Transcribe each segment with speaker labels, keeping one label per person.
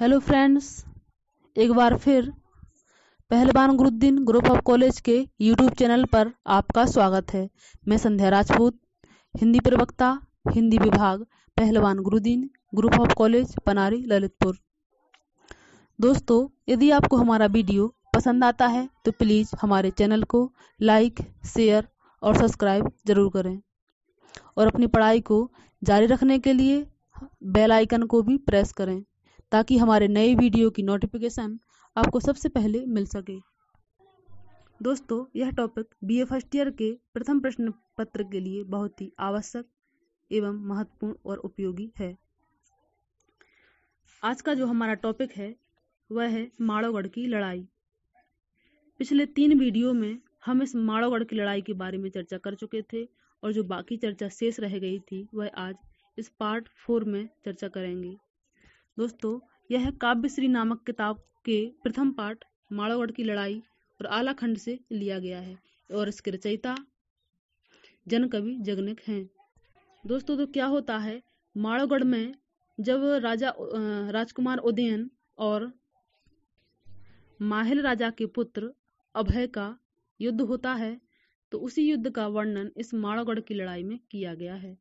Speaker 1: hello friends एक बार फिर Pahalwan Guruddin group of college के यूट्यूब चैनल पर आपका स्वागत है मैं संध्या राजपूत हिंदी प्रवक्ता हिंदी विभाग Pahalwan Guruddin group of college Panari Lalitpur दोस्तों यदि आपको हमारा वीडियो पसंद आता है तो प्लीज़ हमारे चैनल को लाइक शेयर और सब्सक्राइब जरूर करें और अपनी पढ़ाई को जारी रखने के लिए बेल आइकन को भी प्रेस करें ताकि हमारे नए वीडियो की नोटिफिकेशन आपको सबसे पहले मिल सके दोस्तों यह topic B A first year के प्रथम प्रश्न पत्र के लिए बहुत ही आवश्यक एवं महत्वपूर्ण और उपयोगी है आज का जो हमारा टॉपिक है वह है माड़ोगढ़ की लड़ाई पिछले तीन वीडियो में हम इस माड़ोगढ़ की लड़ाई के बारे में चर्चा कर चुके थे और जो बाकी चर्चा शेष रह गई थी वह आज इस पार्ट फोर में चर्चा करेंगे दोस्तों यह काव्य काव्यश्री नामक किताब के प्रथम पाठ माड़ोगढ़ की लड़ाई और आलाखंड से लिया गया है और इसके रचयिता जन कवि जगनिक हैं दोस्तों तो क्या होता है माड़ोगढ़ में जब राजा राजकुमार उदयन और माहिल राजा के पुत्र अभय का युद्ध होता है तो उसी युद्ध का वर्णन इस माड़ोगढ़ की लड़ाई में किया गया है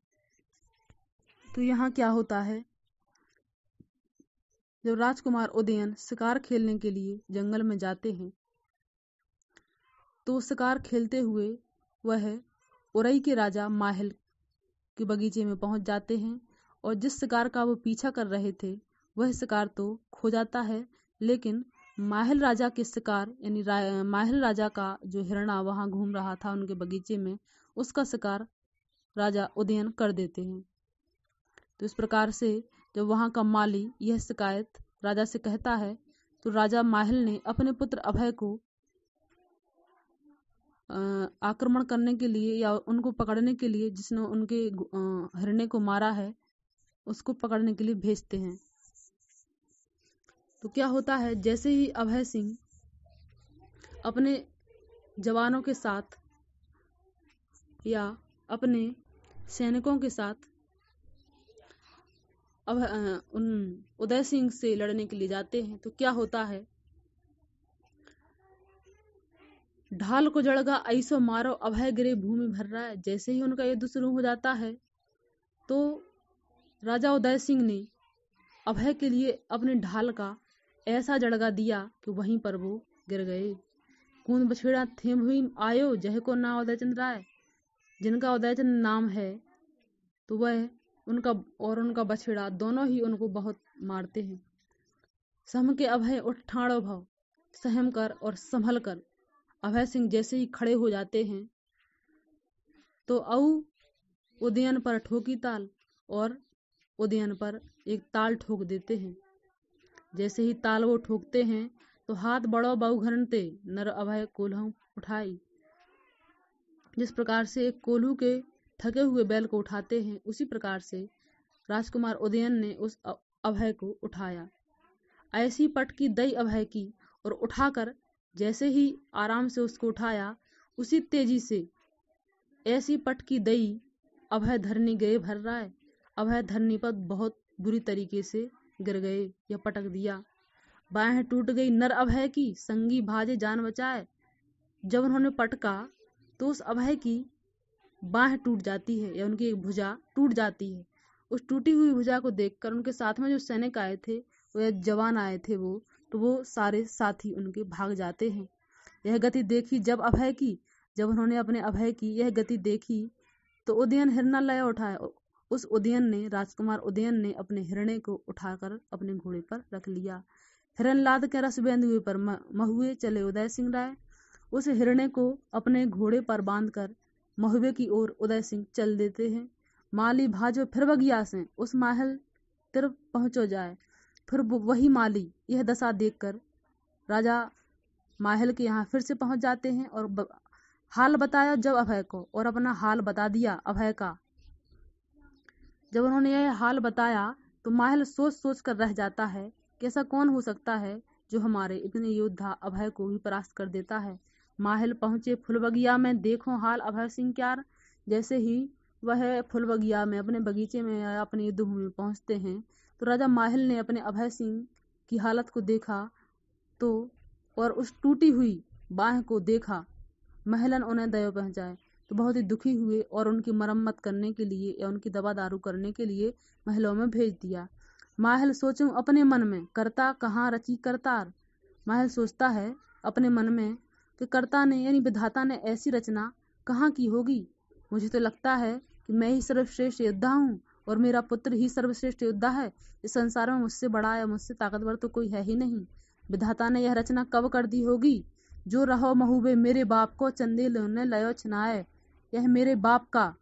Speaker 1: तो यहाँ क्या होता है जब राजकुमार उदयन शिकार खेलने के लिए जंगल में जाते हैं तो शिकार खेलते हुए वह उरई के राजा माहल के बगीचे में पहुंच जाते हैं और जिस शिकार का वो पीछा कर रहे थे वह शिकार तो खो जाता है लेकिन माहल राजा के शिकार यानी रा, माहल राजा का जो हिरणा वहां घूम रहा था उनके बगीचे में उसका शिकार राजा उदयन कर देते हैं तो इस प्रकार से जब वहां का माली यह शिकायत राजा से कहता है तो राजा माहल ने अपने पुत्र अभय को आक्रमण करने के लिए या उनको पकड़ने के लिए जिसने उनके हरने को मारा है उसको पकड़ने के लिए भेजते हैं तो क्या होता है जैसे ही अभय सिंह अपने जवानों के साथ या अपने सैनिकों के साथ अब उन उदय सिंह से लड़ने के लिए जाते हैं तो क्या होता है ढाल को जड़गा ऐसो मारो अभय गिरे भूमि भर रहा है जैसे ही उनका युद्ध शुरू हो जाता है तो राजा उदय सिंह ने अभय के लिए अपने ढाल का ऐसा जड़गा दिया कि वहीं पर वो गिर गए कुंद बछेड़ा थेम आयो जह को ना उदयचंद राय जिनका उदयचंद नाम है तो वह उनका और उनका बछड़ा दोनों ही उनको बहुत मारते हैं सम के अभय और भाव सहम कर और संभल कर अभय सिंह जैसे ही खड़े हो जाते हैं तो औ उदयन पर ठोकी ताल और उदयन पर एक ताल ठोक देते हैं जैसे ही ताल वो ठोकते हैं तो हाथ बड़ो बहु घरते नर अभय कोल्हू उठाई जिस प्रकार से एक कोल्हू के थके हुए बैल को उठाते हैं उसी प्रकार से राजकुमार उदयन ने उस अभय को उठाया ऐसी पट की दई अभय की और उठाकर जैसे ही आराम से उसको उठाया उसी तेजी से ऐसी पट की दई अभय धरनी गए भर रहा है अभय धरनी पर बहुत बुरी तरीके से गिर गए या पटक दिया बाहें टूट गई नर अभय की संगी भाजे जान बचाए जब उन्होंने पटका तो उस अभय की बाह टूट जाती है या उनकी एक भुजा टूट जाती है उस टूटी हुई भुजा को देखकर उनके साथ में जो सैनिक आए थे वह जवान आए थे वो तो वो सारे साथी उनके भाग जाते हैं यह गति देखी जब अभय की जब उन्होंने अपने अभय की यह गति देखी तो उदयन हिरणा लय उठाया उस उदयन ने राजकुमार उदयन ने अपने हिरणे को उठाकर अपने घोड़े पर रख लिया हिरण लाद के रस बेंद हुए पर महुए चले उदय सिंह राय उस हिरणे को अपने घोड़े पर बांधकर महुबे की ओर उदय सिंह चल देते हैं माली भाजो फिर बगिया से उस माहल तरफ पहुंचो जाए फिर वही माली यह दशा देखकर राजा माहल के यहाँ फिर से पहुंच जाते हैं और ब, हाल बताया जब अभय को और अपना हाल बता दिया अभय का जब उन्होंने यह हाल बताया तो माहल सोच सोच कर रह जाता है कैसा कौन हो सकता है जो हमारे इतने योद्धा अभय को भी परास्त कर देता है माहल पहुंचे फुलबगिया में देखो हाल अभय सिंह क्यार जैसे ही वह फुलबगिया में अपने बगीचे में या युद्ध में पहुंचते हैं तो राजा माहल ने अपने अभय सिंह की हालत को देखा तो और उस टूटी हुई बाह को देखा महलन उन्हें दया पहुंचाए तो बहुत ही दुखी हुए और उनकी मरम्मत करने के लिए या उनकी दवा दारू करने के लिए महलों में भेज दिया माहल सोचूं अपने मन में करता कहाँ रची करतार माहल सोचता है अपने मन में कि कर्ता ने यानी विधाता ने ऐसी रचना कहाँ की होगी मुझे तो लगता है कि मैं ही सर्वश्रेष्ठ योद्धा हूँ और मेरा पुत्र ही सर्वश्रेष्ठ योद्धा है इस संसार में मुझसे बड़ा या मुझसे ताकतवर तो कोई है ही नहीं विधाता ने यह रचना कब कर दी होगी जो रहो महूबे मेरे बाप को चंदे ने लयो छनाए यह मेरे बाप का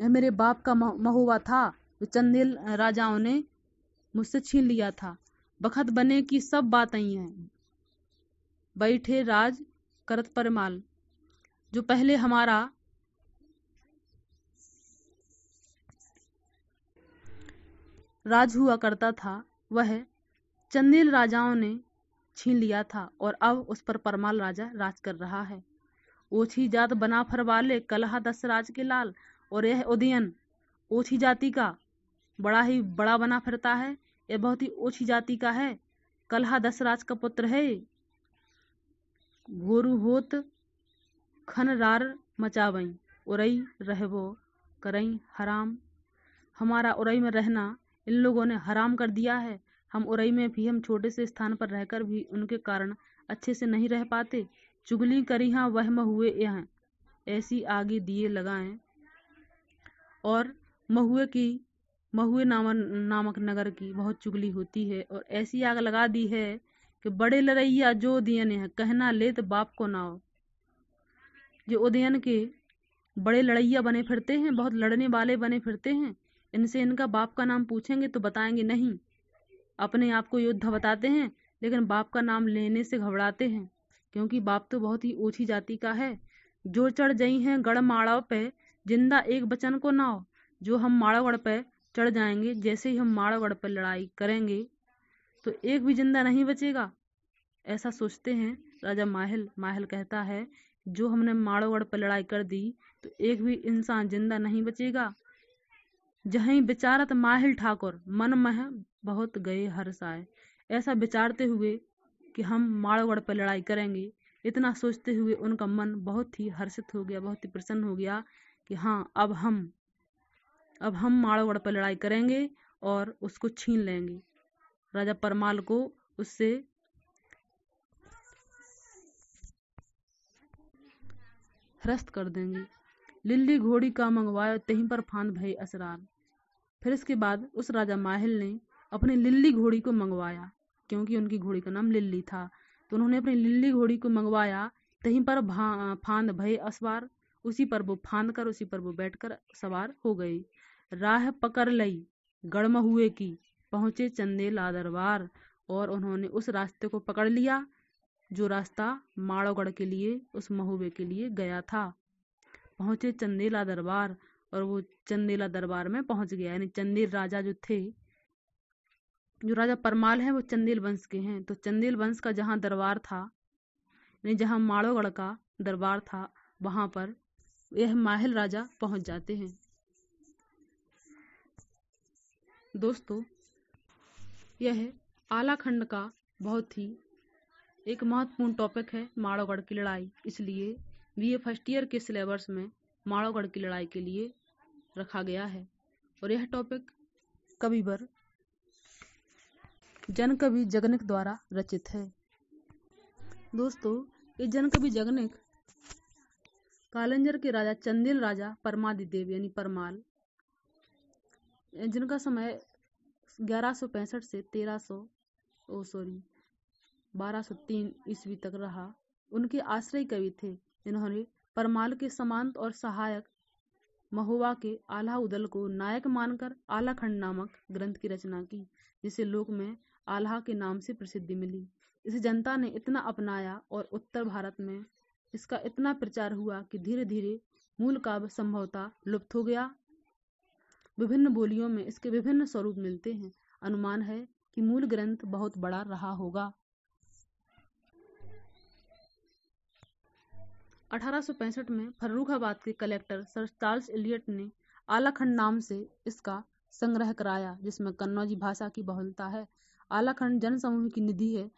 Speaker 1: यह मेरे बाप का महुआ था जो चंदेल राजाओं ने मुझसे छीन लिया था बखत बने की सब आई हैं बैठे राज करत परमाल जो पहले हमारा राज हुआ करता था वह चंदेल राजाओं ने छीन लिया था और अब उस पर परमाल राजा राज कर रहा है ओछी जात बना वाले कलहा दस राज के लाल और यह उदयन ओछी जाति का बड़ा ही बड़ा बना फिरता है यह बहुत ही ओछी जाति का है कलहा दस राज का पुत्र है घोरू होत खनरार मचावई उरई रहबो करई हराम हमारा उरई में रहना इन लोगों ने हराम कर दिया है हम उरई में भी हम छोटे से स्थान पर रहकर भी उनके कारण अच्छे से नहीं रह पाते चुगली करी हाँ वह महुए यहाँ ऐसी आगे दिए लगाएं और महुए की महुए नाम नामक नगर की बहुत चुगली होती है और ऐसी आग लगा दी है कि बड़े लड़ैया जो उदयन है कहना ले तो बाप को ना हो जो उदयन के बड़े लड़ैया बने फिरते हैं बहुत लड़ने वाले बने फिरते हैं इनसे इनका बाप का नाम पूछेंगे तो बताएंगे नहीं अपने आप को योद्धा बताते हैं लेकिन बाप का नाम लेने से घबराते हैं क्योंकि बाप तो बहुत ही ओछी जाति का है जो चढ़ जाई हैं गढ़ माड़ा पे जिंदा एक बचन को ना हो जो हम माड़ागढ़ पे चढ़ जाएंगे जैसे ही हम माड़ागढ़ पर लड़ाई करेंगे तो एक भी जिंदा नहीं बचेगा ऐसा सोचते हैं राजा माहल माहल कहता है जो हमने माड़ोगढ़ पर लड़ाई कर दी तो एक भी इंसान जिंदा नहीं बचेगा जहीं बेचारत माहिल ठाकुर मन मह बहुत गए हरसाए ऐसा विचारते हुए कि हम माड़ोगढ़ पर लड़ाई करेंगे इतना सोचते हुए उनका मन बहुत ही हर्षित हो गया बहुत ही प्रसन्न हो गया कि हाँ अब हम अब हम माड़ोगढ़ पर लड़ाई करेंगे और उसको छीन लेंगे राजा परमाल को उससे ह्रस्त कर देंगे लिल्ली घोड़ी का मंगवाया तहीं पर फांद भय असरार फिर इसके बाद उस राजा माहिल ने अपनी लिल्ली घोड़ी को मंगवाया क्योंकि उनकी घोड़ी का नाम लिल्ली था तो उन्होंने अपनी लिल्ली घोड़ी को मंगवाया तहीं पर फांद भय असवार उसी पर वो फांद कर उसी पर वो बैठकर सवार हो गई राह पकड़ लई गड़म हुए की पहुंचे चंदेला दरबार और उन्होंने उस रास्ते को पकड़ लिया जो रास्ता माड़ोगढ़ के लिए उस महुबे के लिए गया था पहुंचे चंदेला दरबार और वो चंदेला दरबार में पहुंच गया यानी चंदेल राजा जो थे जो राजा परमाल हैं वो चंदेल वंश के हैं तो चंदेल वंश का जहाँ दरबार था यानी जहाँ माड़ोगढ़ का दरबार था वहां पर यह माहिल राजा पहुंच जाते हैं दोस्तों यह आलाखंड का बहुत ही एक महत्वपूर्ण टॉपिक है माड़ोगढ़ की लड़ाई इसलिए बीए फर्स्ट ईयर के सिलेबस में माड़ोगढ़ की लड़ाई के लिए रखा गया है और यह टॉपिक कविवर जनकवि जगनिक द्वारा रचित है दोस्तों ये जनकवि जगनिक कालंजर के राजा चंदेल राजा परमादि देव यानी परमाल जिनका समय ग्यारह पैंसठ से तेरह सौ ओ सॉरी बारह सौ तीन ईस्वी तक रहा उनके आश्रय कवि थे जिन्होंने परमाल के समांत और सहायक महुआ के आला उदल को नायक मानकर आलाखंड नामक ग्रंथ की रचना की जिसे लोक में आल्हा के नाम से प्रसिद्धि मिली इसे जनता ने इतना अपनाया और उत्तर भारत में इसका इतना प्रचार हुआ कि धीरे धीरे मूल काव्य संभवता लुप्त हो गया विभिन्न बोलियों में इसके विभिन्न स्वरूप मिलते हैं अनुमान है कि मूल ग्रंथ बहुत बड़ा रहा होगा 1865 में फर्रुखाबाद के कलेक्टर सर चार्ल्स इलियट ने आलाखंड नाम से इसका संग्रह कराया जिसमें कन्नौजी भाषा की बहुलता है आलाखंड जनसमूह की निधि है